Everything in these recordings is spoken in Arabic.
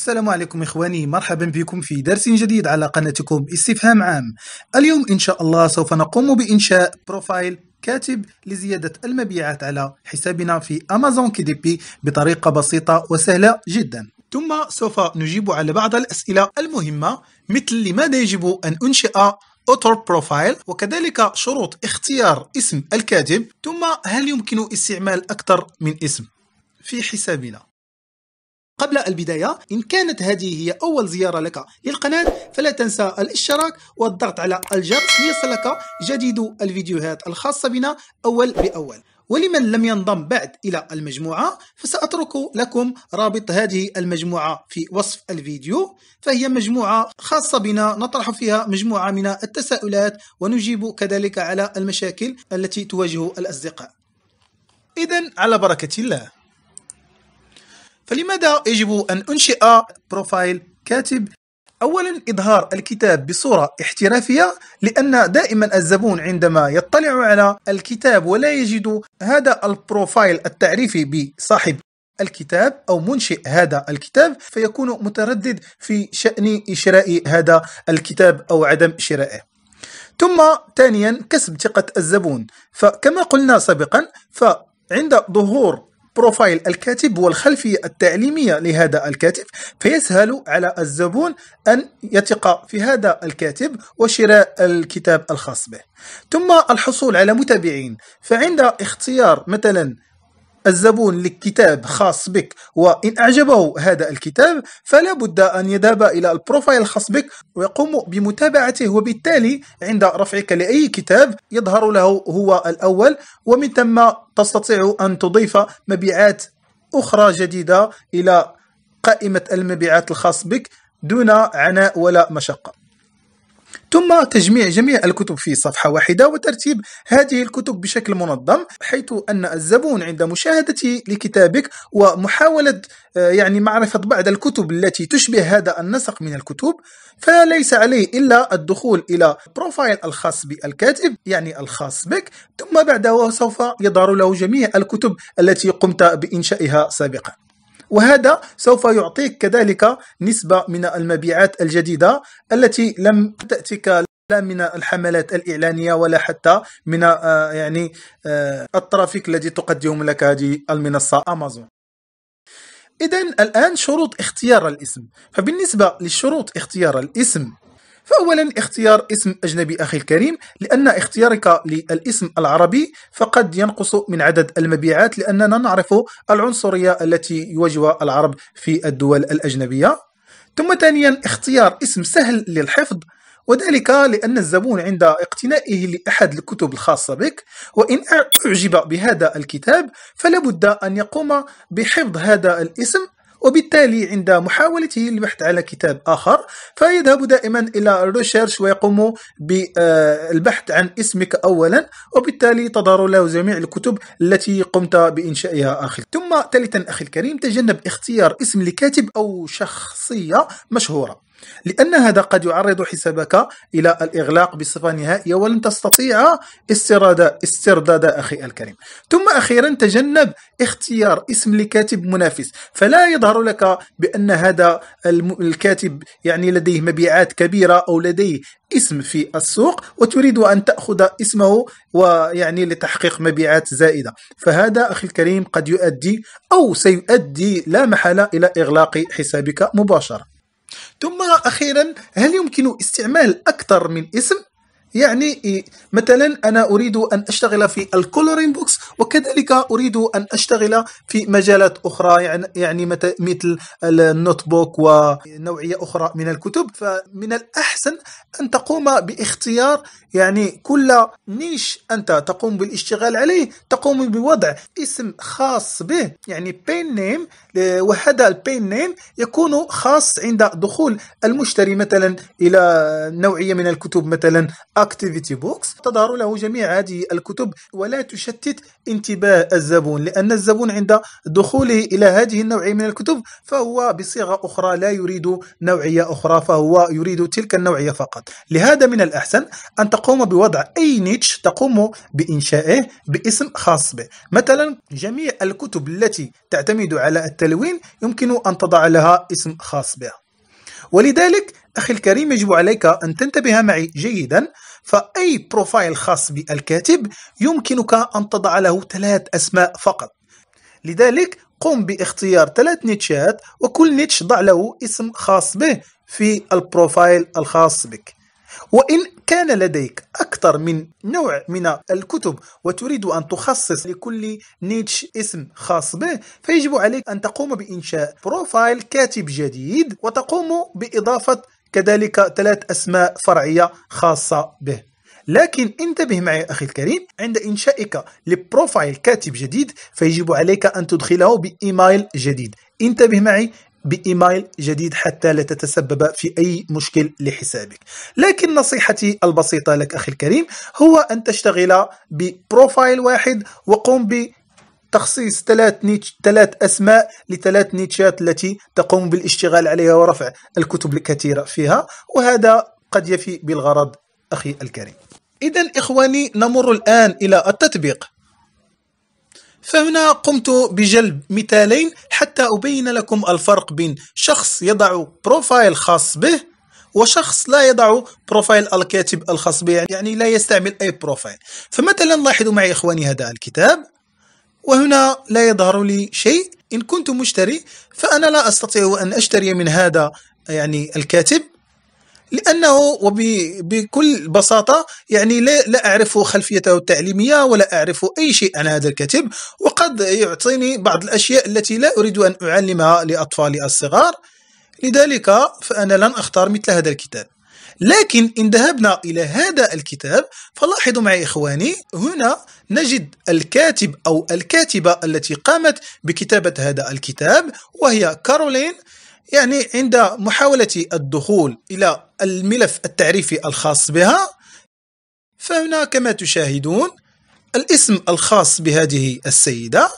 السلام عليكم إخواني مرحبا بكم في درس جديد على قناتكم استفهام عام اليوم إن شاء الله سوف نقوم بإنشاء بروفايل كاتب لزيادة المبيعات على حسابنا في أمازون كي دي بي بطريقة بسيطة وسهلة جدا ثم سوف نجيب على بعض الأسئلة المهمة مثل لماذا يجب أن أنشئ اوتور بروفايل وكذلك شروط اختيار اسم الكاتب ثم هل يمكن استعمال أكثر من اسم في حسابنا قبل البداية إن كانت هذه هي أول زيارة لك للقناة فلا تنسى الاشتراك والضغط على الجرس ليصلك جديد الفيديوهات الخاصة بنا أول بأول ولمن لم ينضم بعد إلى المجموعة فسأترك لكم رابط هذه المجموعة في وصف الفيديو فهي مجموعة خاصة بنا نطرح فيها مجموعة من التساؤلات ونجيب كذلك على المشاكل التي تواجه الأصدقاء إذا على بركة الله فلماذا يجب أن أنشئ بروفايل كاتب؟ أولا إظهار الكتاب بصورة احترافية لأن دائما الزبون عندما يطلع على الكتاب ولا يجد هذا البروفايل التعريفي بصاحب الكتاب أو منشئ هذا الكتاب فيكون متردد في شأن شراء هذا الكتاب أو عدم شرائه ثم ثانيا كسب ثقة الزبون فكما قلنا سابقا فعند ظهور بروفايل الكاتب والخلفية التعليمية لهذا الكاتب فيسهل على الزبون أن يثق في هذا الكاتب وشراء الكتاب الخاص به ثم الحصول على متابعين فعند اختيار مثلا الزبون لكتاب خاص بك وإن أعجبه هذا الكتاب فلا بد أن يذهب إلى البروفايل الخاص بك ويقوم بمتابعته وبالتالي عند رفعك لأي كتاب يظهر له هو الأول ومن ثم تستطيع أن تضيف مبيعات أخرى جديدة إلى قائمة المبيعات الخاص بك دون عناء ولا مشقة ثم تجميع جميع الكتب في صفحة واحدة وترتيب هذه الكتب بشكل منظم حيث أن الزبون عند مشاهدته لكتابك ومحاولة آه، يعني معرفة بعض الكتب التي تشبه هذا النسق من الكتب فليس عليه إلا الدخول إلى بروفايل الخاص بالكاتب يعني الخاص بك ثم بعده سوف يظهر له جميع الكتب التي قمت بإنشائها سابقا وهذا سوف يعطيك كذلك نسبة من المبيعات الجديدة التي لم تأتك لا من الحملات الإعلانية ولا حتى من آه، يعني آه، الترافيك الذي تقدم لك هذه المنصة أمازون إذا الآن شروط اختيار الاسم فبالنسبة لشروط اختيار الاسم فأولا اختيار اسم أجنبي أخي الكريم لأن اختيارك للاسم العربي فقد ينقص من عدد المبيعات لأننا نعرف العنصرية التي يواجهها العرب في الدول الأجنبية ثم ثانيا اختيار اسم سهل للحفظ وذلك لأن الزبون عند اقتنائه لأحد الكتب الخاصة بك وإن أعجب بهذا الكتاب فلابد أن يقوم بحفظ هذا الاسم وبالتالي عند محاولته للبحث على كتاب آخر فيذهب دائما إلى الريشيرش ويقوم بالبحث عن اسمك أولا وبالتالي تظهر له جميع الكتب التي قمت بإنشائها آخر ثم ثالثا أخي الكريم تجنب اختيار اسم لكاتب أو شخصية مشهورة لأن هذا قد يعرض حسابك إلى الإغلاق بصفة نهائية ولن تستطيع استرداد استرداد أخي الكريم ثم أخيرا تجنب اختيار اسم لكاتب منافس فلا يظهر لك بأن هذا الكاتب يعني لديه مبيعات كبيرة أو لديه اسم في السوق وتريد أن تأخذ اسمه ويعني لتحقيق مبيعات زائدة فهذا أخي الكريم قد يؤدي أو سيؤدي لا محالة إلى إغلاق حسابك مباشرة ثم أخيرا هل يمكن استعمال أكثر من اسم يعني إيه، مثلا أنا أريد أن أشتغل في الكولورين بوكس وكذلك أريد أن أشتغل في مجالات أخرى يعني, يعني مثل النوت بوك ونوعية أخرى من الكتب فمن الأحسن أن تقوم باختيار يعني كل نيش أنت تقوم بالاشتغال عليه تقوم بوضع اسم خاص به يعني بين نيم وهذا البين نيم يكون خاص عند دخول المشتري مثلا إلى نوعية من الكتب مثلا اكتيفيتي بوكس تظهر له جميع هذه الكتب ولا تشتت انتباه الزبون لان الزبون عند دخوله الى هذه النوعيه من الكتب فهو بصيغه اخرى لا يريد نوعيه اخرى فهو يريد تلك النوعيه فقط لهذا من الاحسن ان تقوم بوضع اي نيتش تقوم بانشائه باسم خاص به مثلا جميع الكتب التي تعتمد على التلوين يمكن ان تضع لها اسم خاص بها ولذلك أخي الكريم يجب عليك أن تنتبه معي جيدا فأي بروفايل خاص بالكاتب يمكنك أن تضع له ثلاث أسماء فقط لذلك قم باختيار ثلاث نيتشات وكل نيتش ضع له اسم خاص به في البروفايل الخاص بك وإن كان لديك أكثر من نوع من الكتب وتريد أن تخصص لكل نيتش اسم خاص به فيجب عليك أن تقوم بإنشاء بروفايل كاتب جديد وتقوم بإضافة كذلك ثلاث أسماء فرعية خاصة به لكن انتبه معي أخي الكريم عند إنشائك لبروفايل كاتب جديد فيجب عليك أن تدخله بإيميل جديد انتبه معي بإيميل جديد حتى لا تتسبب في أي مشكل لحسابك لكن نصيحتي البسيطة لك أخي الكريم هو أن تشتغل ببروفايل واحد وقم ب تخصيص ثلاث نيتش ثلاث أسماء لثلاث نيتشات التي تقوم بالاشتغال عليها ورفع الكتب الكثيرة فيها وهذا قد يفي بالغرض أخي الكريم إذا إخواني نمر الآن إلى التطبيق فهنا قمت بجلب مثالين حتى أبين لكم الفرق بين شخص يضع بروفايل خاص به وشخص لا يضع بروفايل الكاتب الخاص به يعني لا يستعمل أي بروفايل فمثلا لاحظوا معي إخواني هذا الكتاب وهنا لا يظهر لي شيء إن كنت مشتري فأنا لا أستطيع أن أشتري من هذا يعني الكاتب لأنه وبكل بساطة يعني لا, أعرف خلفيته التعليمية ولا أعرف أي شيء عن هذا الكاتب وقد يعطيني بعض الأشياء التي لا أريد أن أعلمها لأطفالي الصغار لذلك فأنا لن أختار مثل هذا الكتاب لكن إن ذهبنا إلى هذا الكتاب فلاحظوا معي إخواني هنا نجد الكاتب أو الكاتبة التي قامت بكتابة هذا الكتاب وهي كارولين يعني عند محاولة الدخول إلى الملف التعريفي الخاص بها فهنا كما تشاهدون الاسم الخاص بهذه السيدة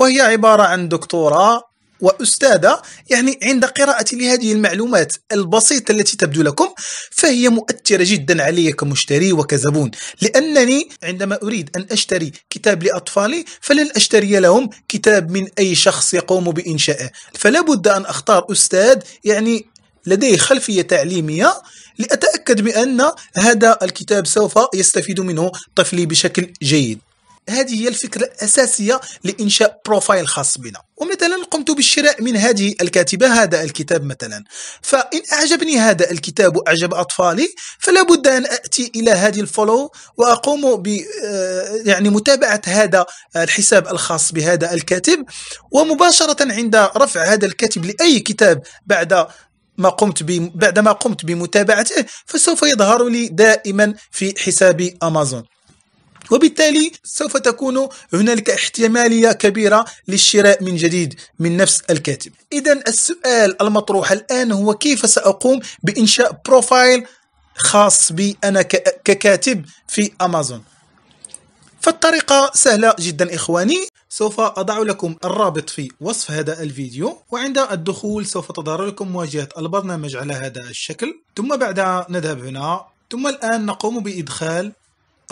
وهي عبارة عن دكتورة وأستاذة يعني عند قراءتي لهذه المعلومات البسيطة التي تبدو لكم فهي مؤثرة جدا علي كمشتري وكزبون لأنني عندما أريد أن أشتري كتاب لأطفالي فلن أشتري لهم كتاب من أي شخص يقوم بإنشائه فلا بد أن أختار أستاذ يعني لديه خلفية تعليمية لأتأكد بأن هذا الكتاب سوف يستفيد منه طفلي بشكل جيد هذه هي الفكرة الأساسية لإنشاء بروفايل خاص بنا ومثلا قمت بالشراء من هذه الكاتبة هذا الكتاب مثلا فإن أعجبني هذا الكتاب وأعجب أطفالي فلا بد أن أتي إلى هذه الفولو وأقوم ب آه، يعني متابعة هذا الحساب الخاص بهذا الكاتب ومباشرة عند رفع هذا الكاتب لأي كتاب بعد ما قمت بعدما قمت بمتابعته فسوف يظهر لي دائما في حسابي أمازون وبالتالي سوف تكون هنالك احتمالية كبيرة للشراء من جديد من نفس الكاتب إذا السؤال المطروح الآن هو كيف سأقوم بإنشاء بروفايل خاص بي أنا ككاتب في أمازون فالطريقة سهلة جدا إخواني سوف أضع لكم الرابط في وصف هذا الفيديو وعند الدخول سوف تظهر لكم واجهة البرنامج على هذا الشكل ثم بعدها نذهب هنا ثم الآن نقوم بإدخال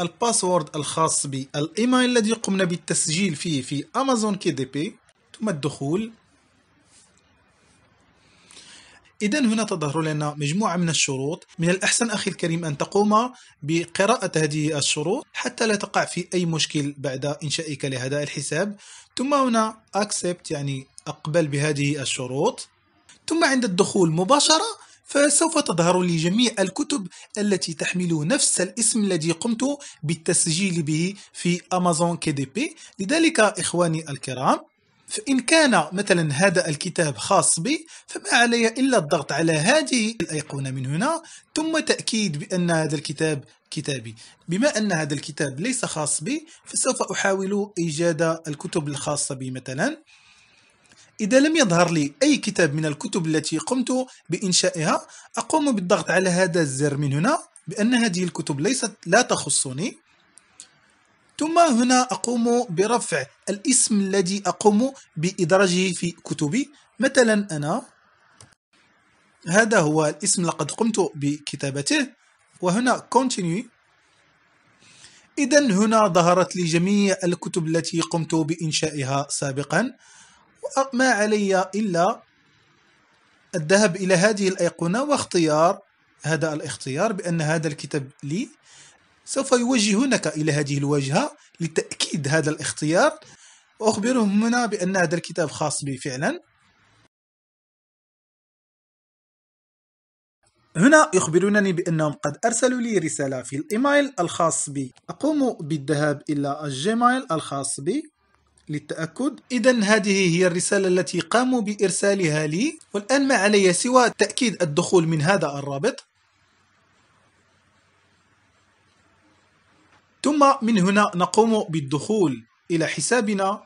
الباسورد الخاص بالإيميل الذي قمنا بالتسجيل فيه في أمازون كي دي بي ثم الدخول إذا هنا تظهر لنا مجموعة من الشروط من الأحسن أخي الكريم أن تقوم بقراءة هذه الشروط حتى لا تقع في أي مشكل بعد إنشائك لهذا الحساب ثم هنا accept يعني أقبل بهذه الشروط ثم عند الدخول مباشرة فسوف تظهر لي جميع الكتب التي تحمل نفس الاسم الذي قمت بالتسجيل به في أمازون كي دي بي لذلك إخواني الكرام فإن كان مثلا هذا الكتاب خاص بي فما علي إلا الضغط على هذه الأيقونة من هنا ثم تأكيد بأن هذا الكتاب كتابي بما أن هذا الكتاب ليس خاص بي فسوف أحاول إيجاد الكتب الخاصة بي مثلا إذا لم يظهر لي أي كتاب من الكتب التي قمت بإنشائها أقوم بالضغط على هذا الزر من هنا بأن هذه الكتب ليست لا تخصني ثم هنا أقوم برفع الاسم الذي أقوم بإدراجه في كتبي مثلا أنا هذا هو الاسم لقد قمت بكتابته وهنا continue إذا هنا ظهرت لي جميع الكتب التي قمت بإنشائها سابقا ما علي إلا الذهاب إلى هذه الأيقونة واختيار هذا الاختيار بأن هذا الكتاب لي سوف يوجهونك إلى هذه الواجهة لتأكيد هذا الاختيار وأخبرهم هنا بأن هذا الكتاب خاص بي فعلا هنا يخبرونني بأنهم قد أرسلوا لي رسالة في الإيميل الخاص بي أقوم بالذهاب إلى الجيميل الخاص بي للتأكد إذا هذه هي الرسالة التي قاموا بإرسالها لي والآن ما علي سوى تأكيد الدخول من هذا الرابط ثم من هنا نقوم بالدخول إلى حسابنا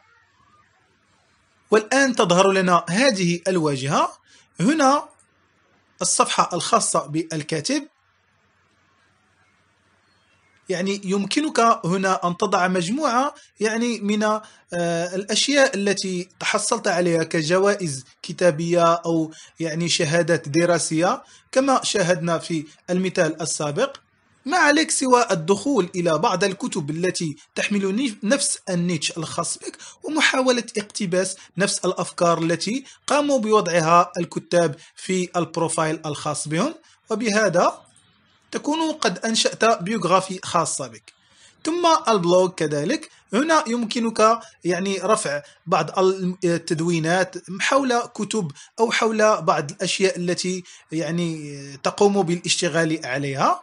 والآن تظهر لنا هذه الواجهة هنا الصفحة الخاصة بالكاتب يعني يمكنك هنا أن تضع مجموعة يعني من آه، الأشياء التي تحصلت عليها كجوائز كتابية أو يعني شهادات دراسية كما شاهدنا في المثال السابق ما عليك سوى الدخول إلى بعض الكتب التي تحمل نفس النيتش الخاص بك ومحاولة اقتباس نفس الأفكار التي قاموا بوضعها الكتاب في البروفايل الخاص بهم وبهذا تكون قد أنشأت بيوغرافي خاصة بك ثم البلوج كذلك هنا يمكنك يعني رفع بعض التدوينات حول كتب او حول بعض الاشياء التي يعني تقوم بالاشتغال عليها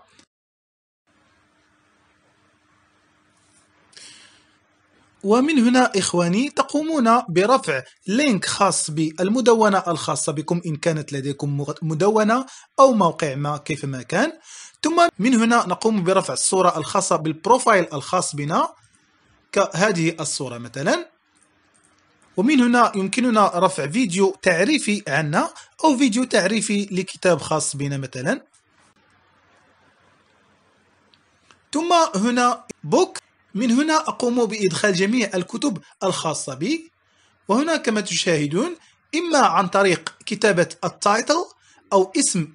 ومن هنا إخواني تقومون برفع لينك خاص بالمدونة الخاصة بكم إن كانت لديكم مدونة أو موقع ما كيفما كان ثم من هنا نقوم برفع الصورة الخاصة بالبروفايل الخاص بنا كهذه الصورة مثلا ومن هنا يمكننا رفع فيديو تعريفي عنا أو فيديو تعريفي لكتاب خاص بنا مثلا ثم هنا بوك من هنا أقوم بإدخال جميع الكتب الخاصة بي وهنا كما تشاهدون إما عن طريق كتابة التايتل أو اسم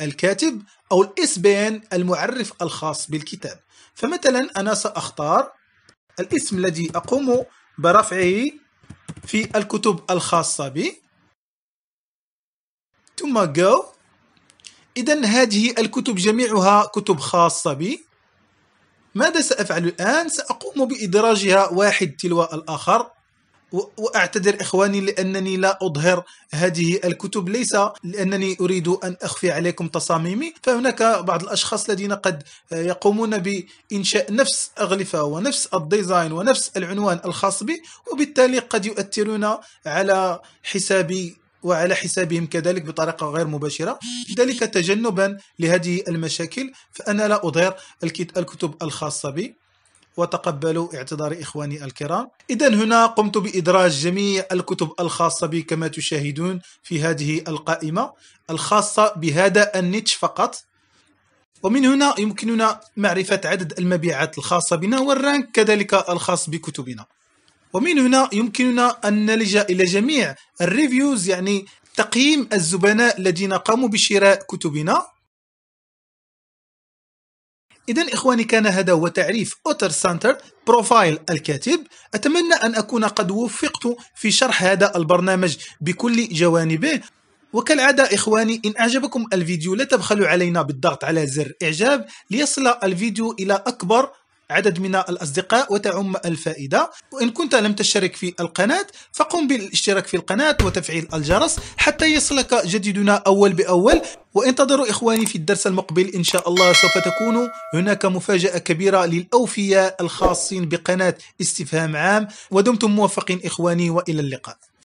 الكاتب أو الاسبان المعرف الخاص بالكتاب فمثلا أنا سأختار الاسم الذي أقوم برفعه في الكتب الخاصة بي ثم go إذا هذه الكتب جميعها كتب خاصة بي ماذا سأفعل الآن؟ سأقوم بإدراجها واحد تلو الآخر واعتذر اخواني لانني لا اظهر هذه الكتب ليس لانني اريد ان اخفي عليكم تصاميمي فهناك بعض الاشخاص الذين قد يقومون بانشاء نفس اغلفه ونفس الديزاين ونفس العنوان الخاص بي وبالتالي قد يؤثرون على حسابي وعلى حسابهم كذلك بطريقة غير مباشرة ذلك تجنبا لهذه المشاكل فأنا لا أظهر الكتب الخاصة بي وتقبلوا اعتذار إخواني الكرام إذا هنا قمت بإدراج جميع الكتب الخاصة بي كما تشاهدون في هذه القائمة الخاصة بهذا النيتش فقط ومن هنا يمكننا معرفة عدد المبيعات الخاصة بنا والرانك كذلك الخاص بكتبنا ومن هنا يمكننا أن نلجأ إلى جميع الريفيوز يعني تقييم الزبناء الذين قاموا بشراء كتبنا إذا إخواني كان هذا هو تعريف أوتر سانتر بروفايل الكاتب أتمنى أن أكون قد وفقت في شرح هذا البرنامج بكل جوانبه وكالعادة إخواني إن أعجبكم الفيديو لا تبخلوا علينا بالضغط على زر إعجاب ليصل الفيديو إلى أكبر عدد من الأصدقاء وتعم الفائدة وإن كنت لم تشترك في القناة فقم بالاشتراك في القناة وتفعيل الجرس حتى يصلك جديدنا أول بأول وانتظروا إخواني في الدرس المقبل إن شاء الله سوف تكون هناك مفاجأة كبيرة للأوفياء الخاصين بقناة استفهام عام ودمتم موفقين إخواني وإلى اللقاء